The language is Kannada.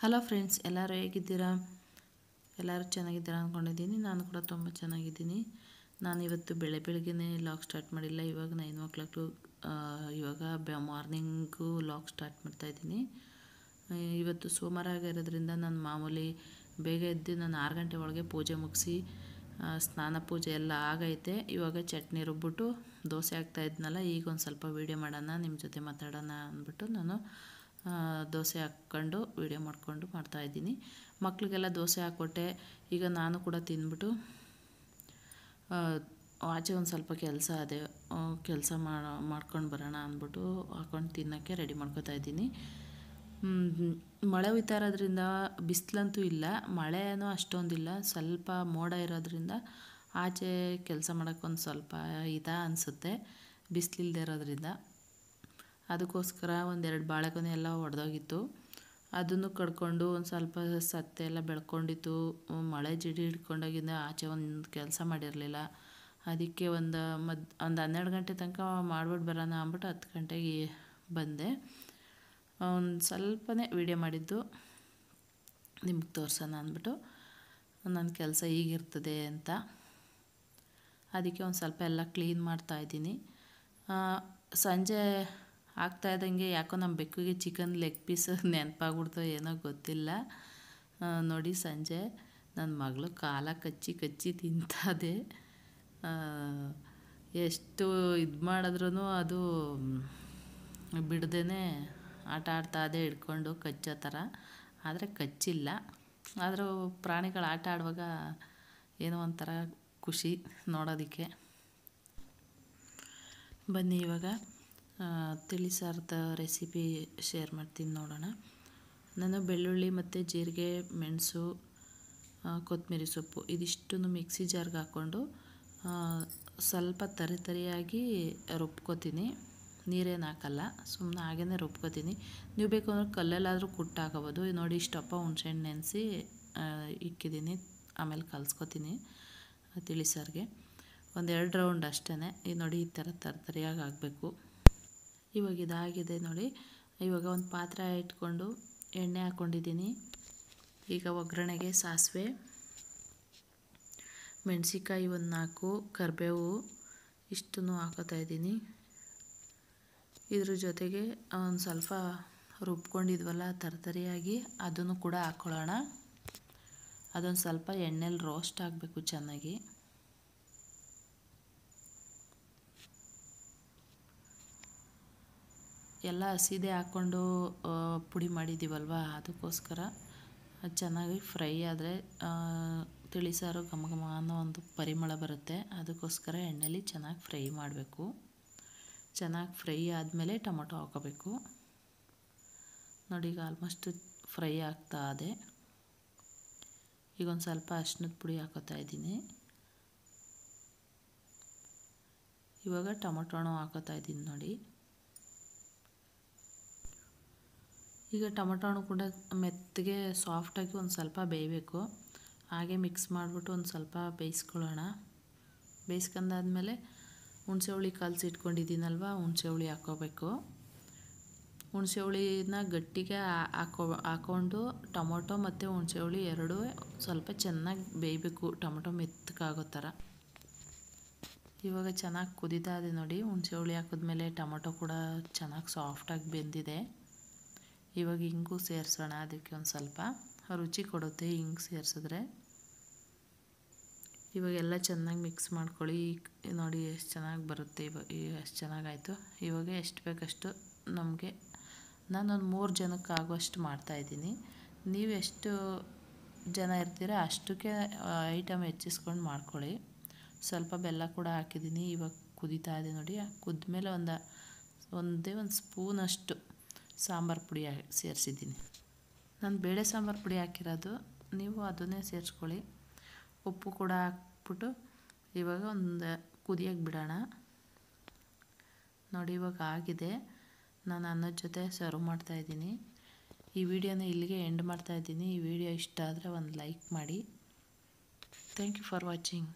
ಹಲೋ ಫ್ರೆಂಡ್ಸ್ ಎಲ್ಲರೂ ಹೇಗಿದ್ದೀರಾ ಎಲ್ಲರೂ ಚೆನ್ನಾಗಿದ್ದೀರಾ ಅಂದ್ಕೊಂಡಿದ್ದೀನಿ ನಾನು ಕೂಡ ತುಂಬ ಚೆನ್ನಾಗಿದ್ದೀನಿ ನಾನು ಇವತ್ತು ಬೆಳೆ ಬೆಳಗ್ಗೆನೇ ಲಾಕ್ ಸ್ಟಾರ್ಟ್ ಮಾಡಿಲ್ಲ ಇವಾಗ ನೈನ್ ಓ ಟು ಇವಾಗ ಬ ಮಾರ್ನಿಂಗು ಲಾಕ್ ಸ್ಟಾರ್ಟ್ ಮಾಡ್ತಾಯಿದ್ದೀನಿ ಇವತ್ತು ಸೋಮವಾರ ಆಗಿರೋದ್ರಿಂದ ನಾನು ಮಾಮೂಲಿ ಬೇಗ ಎದ್ದು ನಾನು ಆರು ಗಂಟೆ ಒಳಗೆ ಪೂಜೆ ಮುಗಿಸಿ ಸ್ನಾನ ಪೂಜೆ ಎಲ್ಲ ಆಗೈತೆ ಇವಾಗ ಚಟ್ನಿ ರುಬ್ಬಿಟ್ಟು ದೋಸೆ ಆಗ್ತಾಯಿದ್ನಲ್ಲ ಈಗ ಒಂದು ಸ್ವಲ್ಪ ವೀಡಿಯೋ ಮಾಡೋಣ ನಿಮ್ಮ ಜೊತೆ ಮಾತಾಡೋಣ ಅಂದ್ಬಿಟ್ಟು ನಾನು ದೋಸೆ ಹಾಕ್ಕೊಂಡು ವೀಡಿಯೋ ಮಾಡಿಕೊಂಡು ಮಾಡ್ತಾಯಿದ್ದೀನಿ ಮಕ್ಕಳಿಗೆಲ್ಲ ದೋಸೆ ಹಾಕ್ಕೊಟ್ಟೆ ಈಗ ನಾನು ಕೂಡ ತಿಂದ್ಬಿಟ್ಟು ಆಚೆ ಒಂದು ಸ್ವಲ್ಪ ಕೆಲಸ ಅದೇ ಕೆಲಸ ಮಾಡ್ಕೊಂಡು ಬರೋಣ ಅಂದ್ಬಿಟ್ಟು ಹಾಕ್ಕೊಂಡು ತಿನ್ನೋಕ್ಕೆ ರೆಡಿ ಮಾಡ್ಕೋತಾ ಇದ್ದೀನಿ ಮಳೆ ಹುಯ್ತಾ ಇರೋದ್ರಿಂದ ಬಿಸಿಲಂತೂ ಇಲ್ಲ ಮಳೆನೂ ಅಷ್ಟೊಂದಿಲ್ಲ ಸ್ವಲ್ಪ ಮೋಡ ಇರೋದ್ರಿಂದ ಆಚೆ ಕೆಲಸ ಮಾಡೋಕ್ಕೊಂದು ಸ್ವಲ್ಪ ಇದ ಅನಿಸುತ್ತೆ ಬಿಸಿಲಿಲ್ಲದೆ ಇರೋದ್ರಿಂದ ಅದಕ್ಕೋಸ್ಕರ ಒಂದೆರಡು ಬಾಳೆಕೊನೆ ಎಲ್ಲ ಒಡೆದೋಗಿತ್ತು ಅದನ್ನು ಕಡ್ಕೊಂಡು ಒಂದು ಸ್ವಲ್ಪ ಸತ್ತೆ ಎಲ್ಲ ಬೆಳ್ಕೊಂಡಿತ್ತು ಮಳೆ ಜಿಡಿ ಹಿಡ್ಕೊಂಡಾಗಿಂದ ಆಚೆ ಒಂದು ಕೆಲಸ ಮಾಡಿರಲಿಲ್ಲ ಅದಕ್ಕೆ ಒಂದು ಮದ್ ಒಂದು ಹನ್ನೆರಡು ಗಂಟೆ ತನಕ ಮಾಡ್ಬಿಟ್ಟು ಬರೋಣ ಅಂದ್ಬಿಟ್ಟು ಹತ್ತು ಗಂಟೆಗೆ ಬಂದೆ ಒಂದು ಸ್ವಲ್ಪನೇ ವೀಡಿಯೋ ಮಾಡಿದ್ದು ನಿಮ್ಗೆ ತೋರ್ಸೋಣ ಅಂದ್ಬಿಟ್ಟು ನನ್ನ ಕೆಲಸ ಈಗಿರ್ತದೆ ಅಂತ ಅದಕ್ಕೆ ಒಂದು ಸ್ವಲ್ಪ ಎಲ್ಲ ಕ್ಲೀನ್ ಮಾಡ್ತಾಯಿದ್ದೀನಿ ಸಂಜೆ ಆಗ್ತಾ ಇದ್ದಂಗೆ ಯಾಕೋ ನಮ್ಮ ಬೆಕ್ಕಿಗೆ ಚಿಕನ್ ಲೆಗ್ ಪೀಸ್ ನೆನಪಾಗ್ಬಿಡ್ತೋ ಏನೋ ಗೊತ್ತಿಲ್ಲ ನೋಡಿ ಸಂಜೆ ನನ್ನ ಮಗಳು ಕಾಲ ಕಚ್ಚಿ ಕಚ್ಚಿ ತಿಂತದೆ ಎಷ್ಟು ಇದು ಮಾಡಿದ್ರೂ ಅದು ಬಿಡದೇ ಆಟ ಅದೇ ಹಿಡ್ಕೊಂಡು ಕಚ್ಚೋ ಥರ ಆದರೆ ಕಚ್ಚಿಲ್ಲ ಆದರೂ ಪ್ರಾಣಿಗಳು ಆಟ ಆಡುವಾಗ ಏನೋ ಒಂಥರ ಖುಷಿ ನೋಡೋದಕ್ಕೆ ಬನ್ನಿ ಇವಾಗ ತಿಳಿ ಸಾರದ ರೆಸಿಪಿ ಶೇರ್ ಮಾಡ್ತೀನಿ ನೋಡೋಣ ನಾನು ಬೆಳ್ಳುಳ್ಳಿ ಮತ್ತು ಜೀರಿಗೆ ಮೆಣಸು ಕೊತ್ತಂಬರಿ ಸೊಪ್ಪು ಇದಿಷ್ಟು ಮಿಕ್ಸಿ ಜಾರ್ಗೆ ಹಾಕ್ಕೊಂಡು ಸ್ವಲ್ಪ ತರಿ ತರಿಯಾಗಿ ರುಬ್ಕೋತೀನಿ ನೀರೇನು ಹಾಕಲ್ಲ ಸುಮ್ಮನೆ ಹಾಗೇ ರುಬ್ಕೋತೀನಿ ನೀವು ಬೇಕು ಅಂದರೆ ಕಲ್ಲಲ್ಲಾದರೂ ಕುಟ್ಟಾಗಬೋದು ಹಾಕೋಬೋದು ನೋಡಿ ಇಷ್ಟಪ್ಪ ಹುಣಸೆಹಣ್ಣು ನೆನೆಸಿ ಇಕ್ಕಿದ್ದೀನಿ ಆಮೇಲೆ ಕಲ್ಸ್ಕೊತೀನಿ ತಿಳಿಸಾರಿಗೆ ಎರಡು ರೌಂಡ್ ಅಷ್ಟೇ ಇದು ನೋಡಿ ಈ ಥರ ತರತರಿಯಾಗಿ ಆಗಬೇಕು ಇವಾಗ ಇದಾಗಿದೆ ನೋಡಿ ಇವಾಗ ಒಂದು ಪಾತ್ರೆ ಇಟ್ಕೊಂಡು ಎಣ್ಣೆ ಹಾಕ್ಕೊಂಡಿದ್ದೀನಿ ಈಗ ಒಗ್ಗರಣೆಗೆ ಸಾಸಿವೆ ಮೆಣಸಿಕಾಯಿ ಒಂದು ನಾಲ್ಕು ಕರಿಬೇವು ಇಷ್ಟನ್ನು ಹಾಕೋತಾ ಇದ್ದೀನಿ ಇದ್ರ ಜೊತೆಗೆ ಒಂದು ಸ್ವಲ್ಪ ರುಬ್ಕೊಂಡಿದ್ವಲ್ಲ ತರತರಿಯಾಗಿ ಅದನ್ನು ಕೂಡ ಹಾಕ್ಕೊಳ್ಳೋಣ ಅದೊಂದು ಸ್ವಲ್ಪ ಎಣ್ಣೆಲಿ ರೋಸ್ಟ್ ಆಗಬೇಕು ಚೆನ್ನಾಗಿ ಎಲ್ಲ ಹಸಿದೆ ಹಾಕ್ಕೊಂಡು ಪುಡಿ ಮಾಡಿದ್ದೀವಲ್ವ ಅದಕ್ಕೋಸ್ಕರ ಅದು ಚೆನ್ನಾಗಿ ಫ್ರೈ ಆದರೆ ತಿಳಿಸಾರು ಘಮ ಘಮ ಅನ್ನೋ ಒಂದು ಪರಿಮಳ ಬರುತ್ತೆ ಅದಕ್ಕೋಸ್ಕರ ಎಣ್ಣೆಲಿ ಚೆನ್ನಾಗಿ ಫ್ರೈ ಮಾಡಬೇಕು ಚೆನ್ನಾಗಿ ಫ್ರೈ ಆದಮೇಲೆ ಟೊಮೊಟೊ ಹಾಕೋಬೇಕು ನೋಡಿ ಈಗ ಆಲ್ಮೋಸ್ಟ್ ಫ್ರೈ ಆಗ್ತಾ ಇದೆ ಈಗ ಒಂದು ಸ್ವಲ್ಪ ಅರ್ಶಿನದ ಪುಡಿ ಹಾಕೋತಾ ಇದ್ದೀನಿ ಇವಾಗ ಟೊಮೊಟೊನೂ ಹಾಕೋತಾ ಇದ್ದೀನಿ ನೋಡಿ ಈಗ ಟೊಮೊಟೊ ಹಣ್ಣು ಕೂಡ ಮೆತ್ತಗೆ ಸಾಫ್ಟಾಗಿ ಒಂದು ಸ್ವಲ್ಪ ಬೇಯಬೇಕು ಹಾಗೆ ಮಿಕ್ಸ್ ಮಾಡಿಬಿಟ್ಟು ಒಂದು ಸ್ವಲ್ಪ ಬೇಯಿಸ್ಕೊಳ್ಳೋಣ ಬೇಯಿಸ್ಕೊಂಡಾದ್ಮೇಲೆ ಹುಣಸೆ ಹುಳಿ ಕಲಸಿ ಇಟ್ಕೊಂಡಿದ್ದೀನಲ್ವ ಹುಣಸೆ ಹುಳಿ ಹಾಕೋಬೇಕು ಹುಣಸೆ ಹುಳಿನ ಗಟ್ಟಿಗೆ ಹಾಕೋ ಹಾಕ್ಕೊಂಡು ಟೊಮೊಟೊ ಮತ್ತು ಹುಣಸೆ ಹುಳಿ ಎರಡೂ ಸ್ವಲ್ಪ ಚೆನ್ನಾಗಿ ಬೇಯಬೇಕು ಟೊಮೊಟೊ ಮೆತ್ತಕ್ಕಾಗೋ ಥರ ಇವಾಗ ಚೆನ್ನಾಗಿ ಕುದಿತಾ ಇದೆ ನೋಡಿ ಹುಣಸೆ ಹುಳಿ ಹಾಕಿದ್ಮೇಲೆ ಟೊಮೊಟೊ ಕೂಡ ಚೆನ್ನಾಗಿ ಸಾಫ್ಟಾಗಿ ಬೆಂದಿದೆ ಇವಾಗ ಇಂಗು ಸೇರಿಸೋಣ ಅದಕ್ಕೆ ಒಂದು ಸ್ವಲ್ಪ ರುಚಿ ಕೊಡುತ್ತೆ ಹಿಂಗೆ ಸೇರಿಸಿದ್ರೆ ಇವಾಗೆಲ್ಲ ಚೆನ್ನಾಗಿ ಮಿಕ್ಸ್ ಮಾಡ್ಕೊಳ್ಳಿ ನೋಡಿ ಎಷ್ಟು ಚೆನ್ನಾಗಿ ಬರುತ್ತೆ ಇವಾಗ ಎಷ್ಟು ಚೆನ್ನಾಗಾಯಿತು ಇವಾಗ ಎಷ್ಟು ಬೇಕಷ್ಟು ನಮಗೆ ನಾನೊಂದು ಮೂರು ಜನಕ್ಕೆ ಆಗುವಷ್ಟು ಮಾಡ್ತಾಯಿದ್ದೀನಿ ನೀವು ಎಷ್ಟು ಜನ ಇರ್ತೀರ ಅಷ್ಟಕ್ಕೆ ಐಟಮ್ ಹೆಚ್ಚಿಸ್ಕೊಂಡು ಮಾಡ್ಕೊಳ್ಳಿ ಸ್ವಲ್ಪ ಬೆಲ್ಲ ಕೂಡ ಹಾಕಿದ್ದೀನಿ ಇವಾಗ ಕುದೀತಾ ಇದೆ ನೋಡಿ ಮೇಲೆ ಒಂದು ಒಂದೇ ಒಂದು ಸ್ಪೂನಷ್ಟು ಸಾಂಬಾರು ಪುಡಿ ಸೇರಿಸಿದ್ದೀನಿ ನಾನು ಬೇಳೆ ಸಾಂಬಾರು ಪುಡಿ ಹಾಕಿರೋದು ನೀವು ಅದನ್ನೇ ಸೇರಿಸ್ಕೊಳ್ಳಿ ಉಪ್ಪು ಕೂಡ ಹಾಕ್ಬಿಟ್ಟು ಇವಾಗ ಒಂದು ಕುದಿಯೋಕೆ ಬಿಡೋಣ ನೋಡಿ ಇವಾಗ ಆಗಿದೆ ನಾನು ಅನ್ನದ ಜೊತೆ ಸರ್ವ್ ಮಾಡ್ತಾಯಿದ್ದೀನಿ ಈ ವಿಡಿಯೋನ ಇಲ್ಲಿಗೆ ಎಂಡ್ ಮಾಡ್ತಾಯಿದ್ದೀನಿ ಈ ವಿಡಿಯೋ ಇಷ್ಟ ಆದರೆ ಒಂದು ಲೈಕ್ ಮಾಡಿ ಥ್ಯಾಂಕ್ ಯು ಫಾರ್ ವಾಚಿಂಗ್